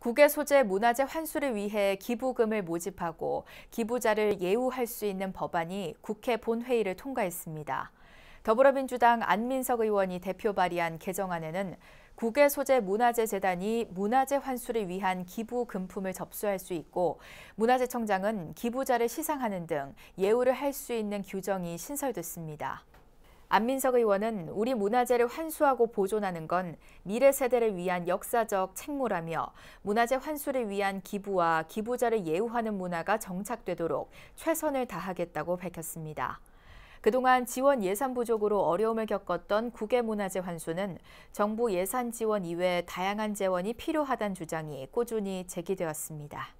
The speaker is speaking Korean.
국외 소재 문화재 환수를 위해 기부금을 모집하고 기부자를 예우할 수 있는 법안이 국회 본회의를 통과했습니다. 더불어민주당 안민석 의원이 대표 발의한 개정안에는 국외 소재 문화재 재단이 문화재 환수를 위한 기부 금품을 접수할 수 있고 문화재청장은 기부자를 시상하는 등 예우를 할 수 있는 규정이 신설됐습니다. 안민석 의원은 우리 문화재를 환수하고 보존하는 건 미래 세대를 위한 역사적 책무라며 문화재 환수를 위한 기부와 기부자를 예우하는 문화가 정착되도록 최선을 다하겠다고 밝혔습니다. 그동안 지원 예산 부족으로 어려움을 겪었던 국외문화재 환수는 정부 예산 지원 이외 다양한 재원이 필요하다는 주장이 꾸준히 제기되었습니다.